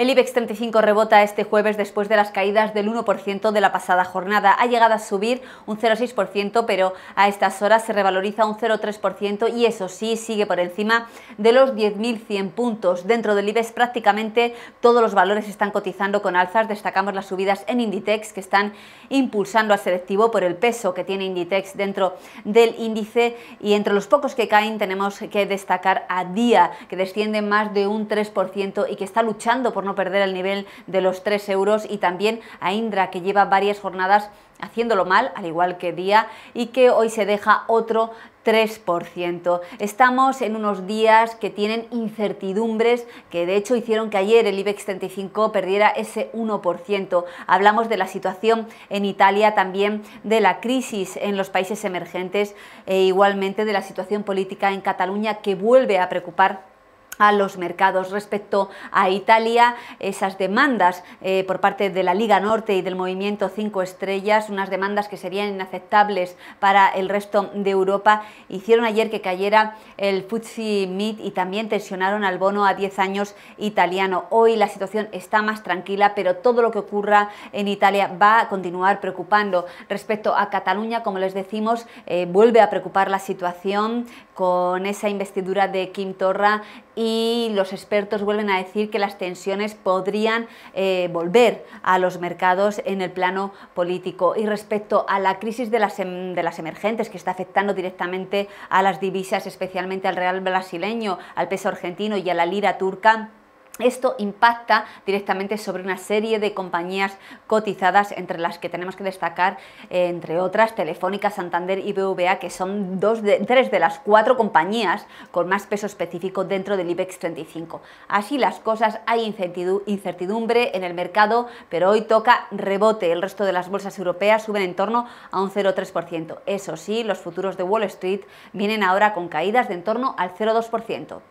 El IBEX 35 rebota este jueves después de las caídas del 1% de la pasada jornada. Ha llegado a subir un 0,6%, pero a estas horas se revaloriza un 0,3% y eso sí, sigue por encima de los 10.100 puntos. Dentro del IBEX prácticamente todos los valores están cotizando con alzas. Destacamos las subidas en Inditex que están impulsando al selectivo por el peso que tiene Inditex dentro del índice y entre los pocos que caen tenemos que destacar a Día, que desciende más de un 3% y que está luchando por no perder el nivel de los 3 euros y también a Indra que lleva varias jornadas haciéndolo mal, al igual que Día, y que hoy se deja otro 3%. Estamos en unos días que tienen incertidumbres que de hecho hicieron que ayer el IBEX 35 perdiera ese 1%. Hablamos de la situación en Italia, también de la crisis en los países emergentes e igualmente de la situación política en Cataluña que vuelve a preocupar a los mercados. Respecto a Italia, esas demandas eh, por parte de la Liga Norte y del Movimiento 5 Estrellas, unas demandas que serían inaceptables para el resto de Europa, hicieron ayer que cayera el Futsi Meet y también tensionaron al bono a 10 años italiano. Hoy la situación está más tranquila, pero todo lo que ocurra en Italia va a continuar preocupando. Respecto a Cataluña, como les decimos, eh, vuelve a preocupar la situación con esa investidura de Kim Torra y los expertos vuelven a decir que las tensiones podrían eh, volver a los mercados en el plano político. Y respecto a la crisis de las, em, de las emergentes que está afectando directamente a las divisas, especialmente al real brasileño, al peso argentino y a la lira turca, esto impacta directamente sobre una serie de compañías cotizadas, entre las que tenemos que destacar, eh, entre otras, Telefónica, Santander y BVA, que son dos tres de las cuatro compañías con más peso específico dentro del IBEX 35. Así las cosas, hay incertidumbre en el mercado, pero hoy toca rebote. El resto de las bolsas europeas suben en torno a un 0,3%. Eso sí, los futuros de Wall Street vienen ahora con caídas de en torno al 0,2%.